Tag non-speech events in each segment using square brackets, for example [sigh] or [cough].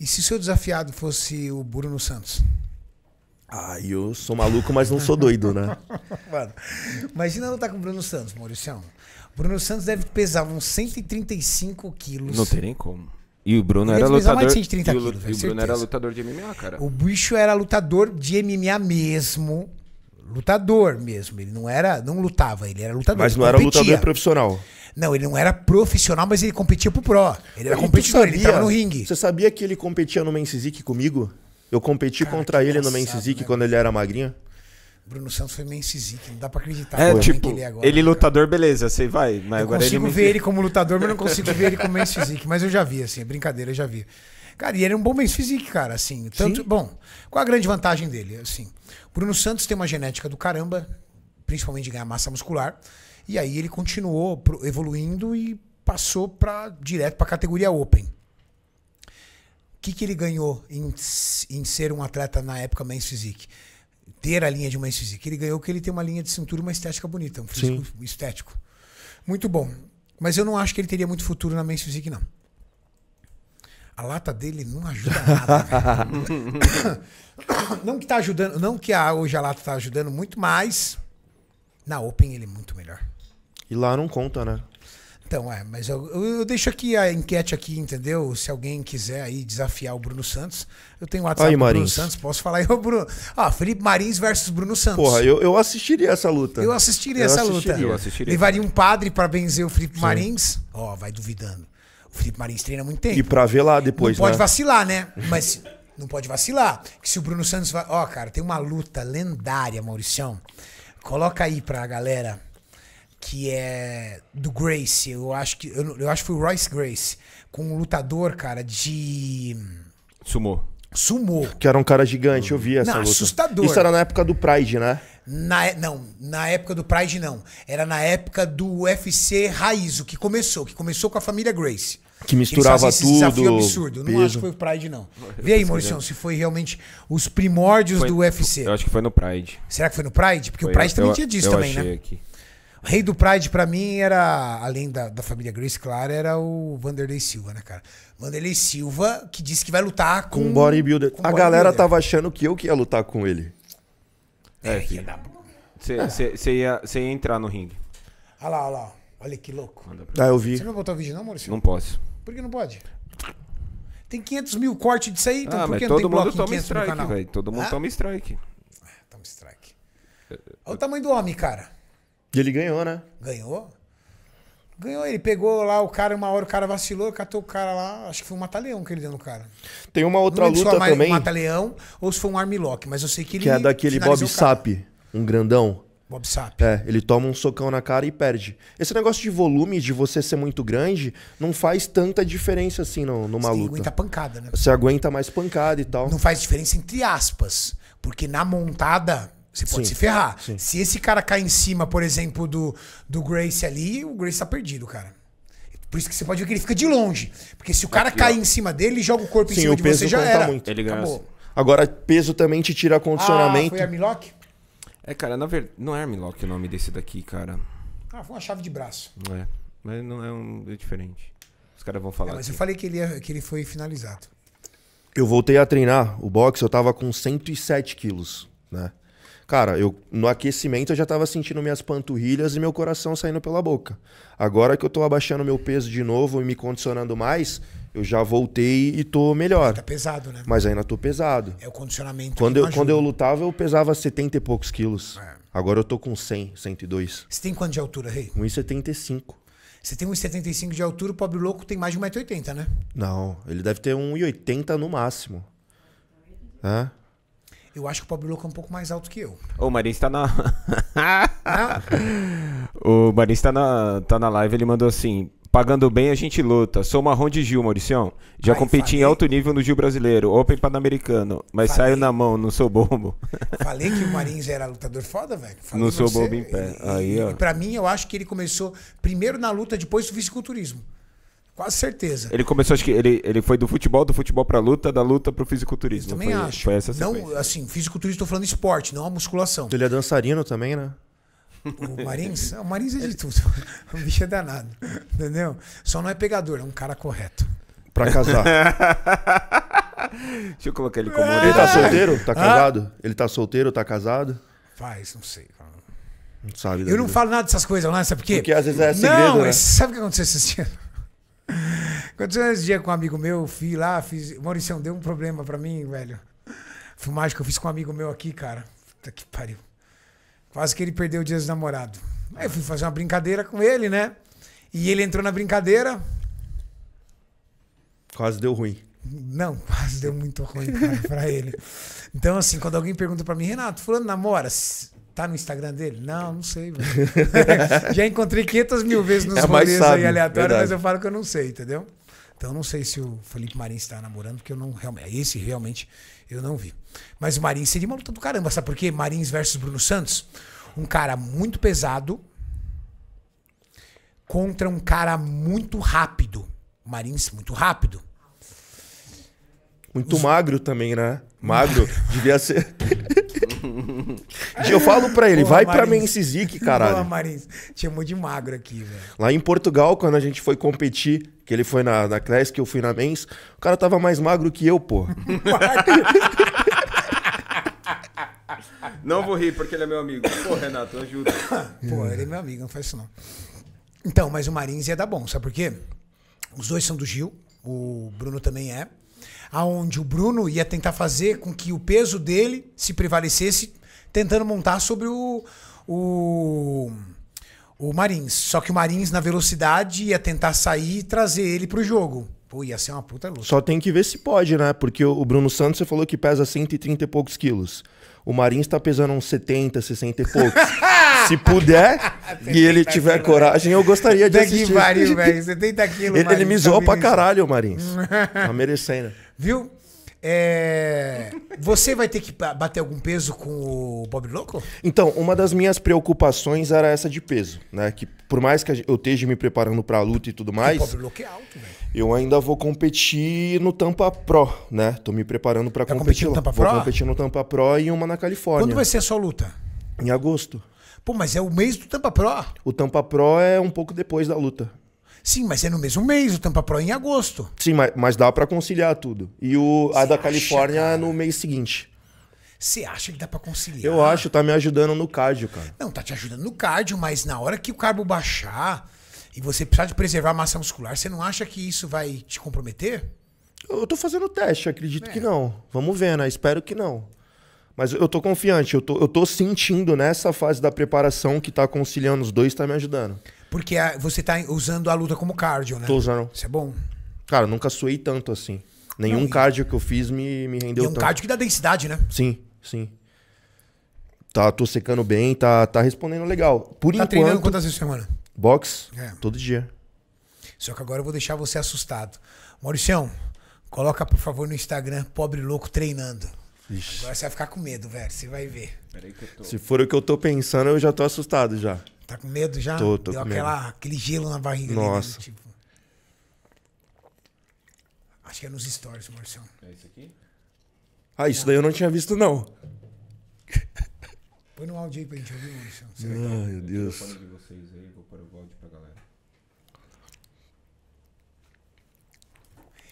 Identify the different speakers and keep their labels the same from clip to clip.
Speaker 1: E se o seu desafiado fosse o Bruno Santos?
Speaker 2: Ah, eu sou maluco, mas não sou doido, né?
Speaker 1: [laughs] Mano, imagina lutar com o Bruno Santos, Mauricião. Bruno Santos deve pesar uns 135 quilos. Não tem nem como. E o Bruno era
Speaker 3: lutador. Mais de 130 quilos, e o, quilos, e o Bruno certeza. era lutador de MMA, cara.
Speaker 1: O bicho era lutador de MMA mesmo lutador mesmo. Ele não era, não lutava, ele era lutador. Mas não era lutador profissional. Não, ele não era profissional, mas ele competia pro pró. Ele era competidor, sabia, ele tava no ringue.
Speaker 2: Você sabia que ele competia no Mensizik comigo? Eu competi Cara, contra ele no Mensizik né? quando ele era magrinho.
Speaker 1: Bruno Santos foi Mensizik, não dá pra acreditar. É, tipo, ele, é agora, ele né, lutador,
Speaker 3: beleza, sei vai. Mas eu agora consigo ele ver ele como
Speaker 1: lutador, mas não consigo ver ele como Mensizik. Mas eu já vi, assim, é brincadeira, eu já vi. Cara, e ele é um bom mês físico, cara, assim. Tanto, bom, qual a grande vantagem dele, assim? Bruno Santos tem uma genética do caramba, principalmente de ganhar massa muscular. E aí ele continuou evoluindo e passou para direto para a categoria Open. O que, que ele ganhou em, em ser um atleta na época Men's Physique? Ter a linha de Men's Physique. Ele ganhou que ele tem uma linha de cintura e uma estética bonita, um físico Sim. estético. Muito bom. Mas eu não acho que ele teria muito futuro na Men's Physique, não a lata dele não ajuda nada. Né? [laughs] não que tá ajudando, não que a, hoje a lata tá ajudando muito, mas na Open ele é muito melhor.
Speaker 2: E lá não conta, né?
Speaker 1: Então, é, mas eu, eu, eu deixo aqui a enquete aqui, entendeu? Se alguém quiser aí desafiar o Bruno Santos, eu tenho o WhatsApp aí, do Bruno Santos, posso falar aí, o Bruno. Ah, Felipe Marins versus Bruno Santos. Porra, eu,
Speaker 2: eu assistiria essa luta. Eu assistiria eu essa assistiria. luta. Eu assistiria. Levaria
Speaker 1: um padre para benzer o Felipe Sim. Marins. Ó, oh, vai duvidando. O Felipe Marins treina muito tempo. E pra ver lá depois, não né? pode vacilar, né? Mas não pode vacilar. Que se o Bruno Santos vai. Ó, oh, cara, tem uma luta lendária, Mauricião. Coloca aí pra galera. Que é do Grace. Eu acho que. Eu, eu acho que foi o Royce Grace. Com um lutador, cara,
Speaker 2: de. Sumou. Sumou. Que era um cara gigante, eu vi essa não, luta. assustador. Isso era na época do Pride, né?
Speaker 1: Na, é, não, na época do Pride não. Era na época do UFC Raiz, o que começou, que começou com a família Grace. Que misturava Eles tudo. Desafio absurdo. Peso. Não acho que foi o Pride, não. Vê aí, Maurício, se foi realmente os primórdios foi, do UFC. Eu acho que foi no Pride. Será que foi no Pride? Porque foi, o Pride eu, também eu, tinha disso eu também, né? Aqui. O rei do Pride, para mim, era, além da, da família Grace, claro, era o Vanderlei Silva, né, cara? Vanderlei Silva, que disse que vai lutar com. o bodybuilder.
Speaker 2: Com a bodybuilder. galera tava achando que eu que ia lutar com ele.
Speaker 3: É, é filho. Você ia, cê ia entrar no ringue.
Speaker 1: Olha ah lá, olha lá. Olha que louco. Ah, eu vi. Você não vai botar o vídeo, não, Maurício? Não posso. Por que não pode? Tem 500 mil cortes disso aí, então ah, por que não todo tem mundo toma strike, velho. Todo mundo ah? toma strike. Ah, toma strike. Olha o tamanho do homem, cara.
Speaker 2: E ele ganhou, né?
Speaker 1: Ganhou. Ganhou ele, pegou lá o cara, uma hora o cara vacilou, catou o cara lá, acho que foi um mataleão que ele deu no cara. Tem uma outra luta uma, também. Um mataleão ou se foi um armlock, mas eu sei que ele Que é daquele Bob Sap,
Speaker 2: um grandão. Bob Sap. É, ele toma um socão na cara e perde. Esse negócio de volume, de você ser muito grande, não faz tanta diferença assim no, numa você luta. Você aguenta pancada, né? Você aguenta mais pancada e tal. Não faz diferença
Speaker 1: entre aspas, porque na montada você pode Sim. se ferrar. Sim. Se esse cara cai em cima, por exemplo, do, do Grace ali, o Grace tá perdido, cara. Por isso que você pode ver que ele fica de longe. Porque se o cara cair em
Speaker 2: cima dele, joga o corpo em Sim, o de você, já era. Muito. Ele ganha. Acabou. Agora, peso também te tira condicionamento. Ah, foi Armlock?
Speaker 3: É, cara, na verdade. Não é Armlock o nome desse daqui, cara.
Speaker 1: Ah, foi uma chave de braço.
Speaker 2: Não É.
Speaker 3: Mas não é, um, é diferente. Os caras vão falar. É, mas aqui. eu
Speaker 1: falei que ele, que ele foi finalizado.
Speaker 2: Eu voltei a treinar o boxe, eu tava com 107 quilos, né? Cara, eu no aquecimento eu já tava sentindo minhas panturrilhas e meu coração saindo pela boca. Agora que eu tô abaixando meu peso de novo e me condicionando mais, eu já voltei e tô melhor. Tá pesado, né? Mas ainda tô pesado. É o condicionamento. Quando, eu, quando eu lutava, eu pesava 70 e poucos quilos. É. Agora eu tô com 100, 102.
Speaker 1: Você tem quanto de altura, Rei?
Speaker 2: 1,75.
Speaker 1: Você tem 1,75 de altura, o pobre louco tem mais de 1,80m, né?
Speaker 2: Não, ele deve ter 1,80 no máximo. Hã?
Speaker 1: Eu acho que o Pablo Louco é um pouco mais alto que eu.
Speaker 3: O Marinho está na.
Speaker 2: o [laughs] Marinho está
Speaker 3: na, tá na live, ele mandou assim. Pagando bem, a gente luta. Sou marrom de Gil, Mauricião. Já Ai, competi falei... em alto nível no Gil brasileiro, Open Pan-Americano. Mas falei... saio na mão, não sou bobo.
Speaker 1: Falei que o Marins era lutador foda, velho. Não sou você, bobo em pé. E, Aí, e, ó. E pra mim, eu acho que ele começou primeiro na luta, depois do fisiculturismo. Quase certeza.
Speaker 3: Ele começou, acho que ele, ele foi
Speaker 2: do futebol, do futebol pra luta, da luta pro fisiculturismo. Eu também foi, acho. Foi essa Não,
Speaker 1: assim, fisiculturismo, tô falando esporte, não a musculação.
Speaker 2: Ele é dançarino também, né?
Speaker 1: O Marins, o Marins é de tudo. [laughs] O bicho é danado. Entendeu? Só não é pegador, é um cara correto. Pra casar.
Speaker 2: [laughs] Deixa eu colocar ele como. É. Ele tá solteiro? Tá ah! casado? Ah? Ele tá solteiro? Tá casado?
Speaker 1: Faz, não sei.
Speaker 2: Não sabe. Eu não falo
Speaker 1: nada dessas coisas lá, sabe por quê? Porque
Speaker 2: às vezes é segredo. Não, né? sabe
Speaker 1: o que aconteceu esses dias? Quantos esse dia com um amigo meu, fui lá, fiz. Maurício, deu um problema pra mim, velho. Filmagem que eu fiz com um amigo meu aqui, cara. Puta que pariu. Quase que ele perdeu o dia dos namorados. Aí eu fui fazer uma brincadeira com ele, né? E ele entrou na brincadeira.
Speaker 2: Quase deu ruim.
Speaker 1: Não, [laughs] quase deu muito ruim, cara, pra ele. Então, assim, quando alguém pergunta pra mim, Renato, fulano namora? Tá no Instagram dele? Não, não sei, velho. [laughs] [laughs] Já encontrei 500 mil vezes nos é rolês aí aleatórios, mas eu falo que eu não sei, entendeu? Então não sei se o Felipe Marins está namorando, porque eu não realmente. Esse realmente eu não vi. Mas o Marins seria uma luta do caramba, sabe por quê? Marins versus Bruno Santos. Um cara muito pesado contra um cara muito rápido. Marins muito rápido.
Speaker 2: Muito Os... magro também, né? Magro, [laughs] devia ser eu falo pra ele, Porra, vai Marins. pra Mensizic, caralho. Porra,
Speaker 1: Marins, chamou de magro aqui, velho.
Speaker 2: Lá em Portugal, quando a gente foi competir, que ele foi na, na Classic, eu fui na Mens, o cara tava mais magro que eu, pô. [laughs]
Speaker 3: não vou rir, porque ele é meu amigo. Pô, Renato, ajuda. [coughs] Pô, ele
Speaker 1: é meu amigo, não faz isso não. Então, mas o Marins ia é dar bom, sabe por quê? Os dois são do Gil, o Bruno também é aonde o Bruno ia tentar fazer com que o peso dele se prevalecesse, tentando montar sobre o, o, o Marins. Só que o Marins, na velocidade, ia tentar sair e trazer ele pro jogo. Pô, ia ser uma puta luta.
Speaker 2: Só tem que ver se pode, né? Porque o Bruno Santos, você falou que pesa 130 e poucos quilos. O Marins tá pesando uns 70, 60 e poucos. [laughs] se puder [laughs] e ele tiver quilos. coragem, eu gostaria de assistir. Pariu, [laughs] velho,
Speaker 1: 70 quilos, ele, ele me tá zoou tá pra caralho, o Marins. tá
Speaker 2: merecendo.
Speaker 1: Viu? É, você vai ter que bater algum peso com o Bob Louco?
Speaker 2: Então, uma das minhas preocupações era essa de peso, né? Que por mais que eu esteja me preparando para a luta e tudo mais, o Bob Louco é alto, velho. Eu ainda vou competir no Tampa Pro, né? Tô me preparando para competir. No Tampa Pro? Vou competir no Tampa Pro e uma na Califórnia. Quando vai ser a sua luta? Em agosto. Pô, mas é o mês do Tampa Pro. O Tampa Pro é um pouco depois da luta. Sim, mas é no mesmo mês, o Tampa Pro é em agosto. Sim, mas, mas dá para conciliar tudo. E o, a da acha, Califórnia cara? no mês seguinte. Você acha que dá para conciliar? Eu acho, tá me ajudando no cardio, cara.
Speaker 1: Não, tá te ajudando no cardio, mas na hora que o carbo baixar e você precisar de preservar a massa muscular, você não acha que isso vai te comprometer?
Speaker 2: Eu tô fazendo teste, acredito é. que não. Vamos ver, né? Espero que não. Mas eu tô confiante, eu tô, eu tô sentindo nessa fase da preparação que tá conciliando os dois, tá me ajudando.
Speaker 1: Porque a, você tá usando a luta como cardio, né? Tô
Speaker 2: usando. Isso é bom. Cara, nunca suei tanto assim. Nenhum Não, e- cardio que eu fiz me, me rendeu tanto. é um tanto. cardio que
Speaker 1: dá densidade, né?
Speaker 2: Sim, sim. Tá, tô secando bem, tá, tá respondendo legal. Por Tá treinando enquanto, quantas vezes por semana? box, É. todo dia.
Speaker 1: Só que agora eu vou deixar você assustado. Mauricião, coloca, por favor, no Instagram, pobre louco treinando. Agora você vai ficar com medo, velho. Você vai ver. Se
Speaker 2: for o que eu tô pensando, eu já tô assustado já. Tá com medo já? Tô, tô Deu aquela, medo. aquele gelo na barriga né? Nossa. Ali, tipo...
Speaker 1: Acho que é nos stories, Marcelo. É isso aqui?
Speaker 2: Ah, isso não. daí eu não tinha visto, não.
Speaker 1: Põe no áudio aí pra gente ouvir, Marcelo.
Speaker 2: Ai, ah, meu Deus. Eu
Speaker 1: de vocês aí, vou pôr
Speaker 3: o áudio pra galera.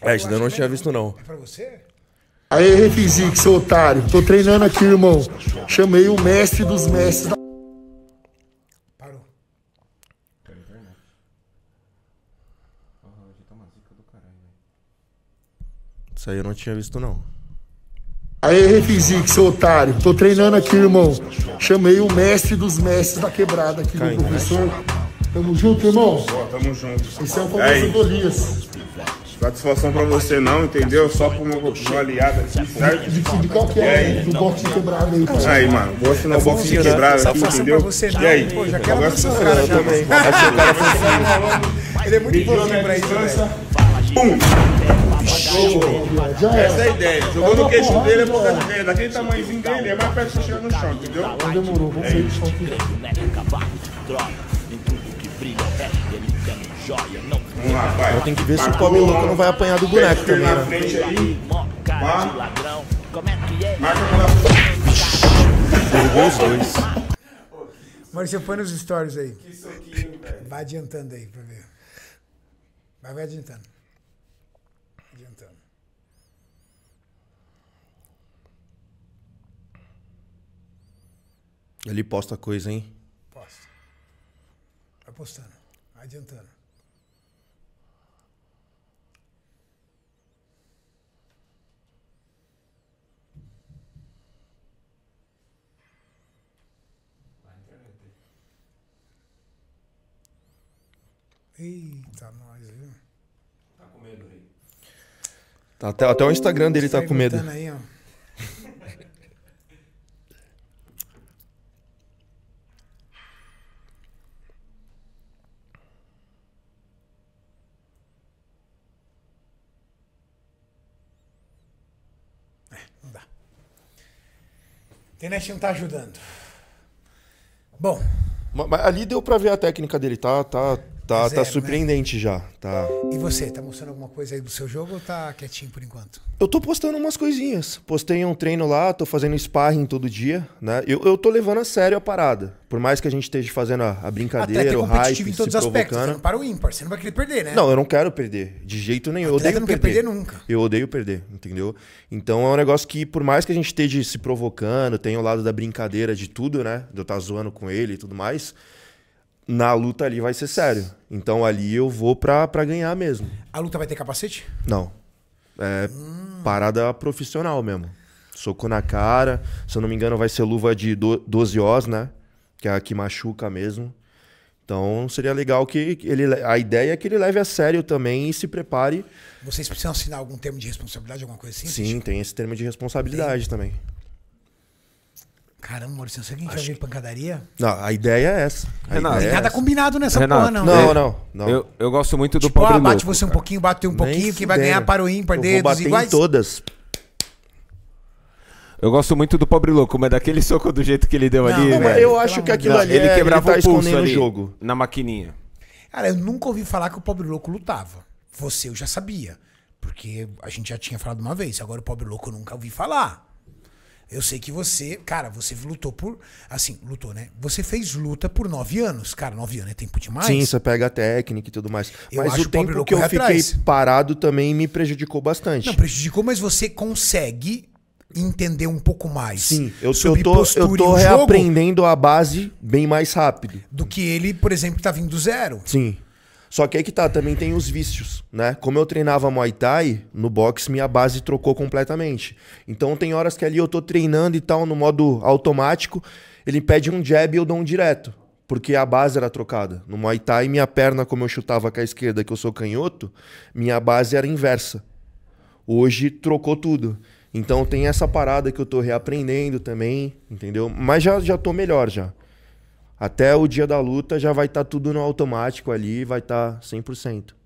Speaker 2: É, isso daí eu não tinha é visto, não. É pra você? Aê, Refizinho, seu otário. Tô treinando aqui, irmão. Chamei o mestre dos mestres da Isso aí eu não tinha visto, não. Aí, Refizic, seu otário. Tô treinando aqui, irmão. Chamei o mestre dos mestres da quebrada aqui, Caindo, né? professor. Né? Tamo junto, irmão? Ó, tamo junto. Esse é o famoso Golias. Satisfação pra você não, entendeu? Só pra uma, uma aliada aqui, certo? De, de, de qual que é? Do boxe quebrado aí, cara. Aí, mano, vou assinar o boxe de é quebrado aqui, entendeu?
Speaker 3: Você, não, e aí? Pô, já quero você, cara, também. Acho que
Speaker 1: o cara foi Ele é muito bonzinho pra isso, né? Pum! Essa
Speaker 2: é a ideia. Jogou no queixo dele, é por causa dele. Daquele tamanhozinho dele, é mais perto de chegar no chão, entendeu? Não demorou, vamos é ver o chão Vamos lá, vai. Eu que ver se o pobre Louco não vai apanhar do boneco também. Na né? frente aí. É é? Marca
Speaker 1: Derrubou os dois. Maurício, põe nos stories aí. Que soquinho, velho. Vai adiantando aí pra ver. Vai, vai adiantando
Speaker 2: adiantando. Ele posta coisa, hein? Posta.
Speaker 1: Vai postando. Vai adiantando. Eita, nós, viu? Tá com medo, rei.
Speaker 2: Tá, até, até o Instagram dele tá com medo. Tá aí, ó.
Speaker 1: É, internet não tá ajudando.
Speaker 2: Bom. Mas, ali deu para ver a técnica dele, tá, tá, Tá, tá, zero, tá surpreendente né? já. Tá. E você,
Speaker 1: tá mostrando alguma coisa aí do seu jogo ou tá quietinho por
Speaker 2: enquanto? Eu tô postando umas coisinhas. Postei um treino lá, tô fazendo sparring todo dia, né? Eu, eu tô levando a sério a parada. Por mais que a gente esteja fazendo a, a brincadeira, é o hype, em todos se os provocando. aspectos, não para
Speaker 1: o ímpar, você não vai querer perder, né? Não, eu não
Speaker 2: quero perder, de jeito nenhum. eu odeio não perder. perder nunca. Eu odeio perder, entendeu? Então é um negócio que, por mais que a gente esteja se provocando, tem o lado da brincadeira de tudo, né? De eu estar tá zoando com ele e tudo mais na luta ali vai ser sério. Então ali eu vou pra, pra ganhar mesmo.
Speaker 1: A luta vai ter capacete?
Speaker 2: Não. É hum. parada profissional mesmo. Soco na cara. Se eu não me engano, vai ser luva de 12 os, né? Que é a que machuca mesmo. Então seria legal que ele. A ideia é que ele leve a sério também e se prepare. Vocês precisam assinar algum termo
Speaker 1: de responsabilidade, alguma coisa
Speaker 2: assim? Sim, tem esse termo de responsabilidade tem. também.
Speaker 1: Caramba, Maurício, você quem já veio pancadaria?
Speaker 2: Não, a ideia é essa. Renato, ideia tem é nada combinado nessa Renato, porra,
Speaker 1: não.
Speaker 3: Não, não,
Speaker 2: não.
Speaker 1: Eu,
Speaker 3: eu gosto muito do tipo, pobre ah, bate
Speaker 1: louco, você cara. um pouquinho, bate um Nem pouquinho, que vai ganhar para o ímpar dedos bater iguais. Em todas.
Speaker 3: Eu gosto muito do pobre louco, mas daquele soco do jeito que ele deu não, ali. Não, velho, eu acho que aquilo não, ali. Ele é, quebrava ele tá o pulso ali, jogo. Na maquininha.
Speaker 1: Cara, eu nunca ouvi falar que o pobre louco lutava. Você eu já sabia. Porque a gente já tinha falado uma vez. Agora o pobre louco eu nunca ouvi falar. Eu sei que você, cara, você lutou por. Assim, lutou, né? Você fez luta por nove anos. Cara, nove anos é tempo demais. Sim, você
Speaker 2: pega a técnica e tudo mais. Eu mas o tempo que eu fiquei parado também me prejudicou bastante. Não,
Speaker 1: prejudicou, mas você consegue entender um pouco mais. Sim, eu, eu tô, eu tô reaprendendo
Speaker 2: a base bem mais rápido. Do que ele, por exemplo, que tá vindo do zero. Sim. Só que aí que tá, também tem os vícios, né? Como eu treinava Muay Thai, no boxe minha base trocou completamente. Então tem horas que ali eu tô treinando e tal, no modo automático, ele pede um jab e eu dou um direto. Porque a base era trocada. No Muay Thai, minha perna, como eu chutava com a esquerda, que eu sou canhoto, minha base era inversa. Hoje trocou tudo. Então tem essa parada que eu tô reaprendendo também, entendeu? Mas já, já tô melhor já até o dia da luta já vai estar tá tudo no automático ali, vai estar tá 100%.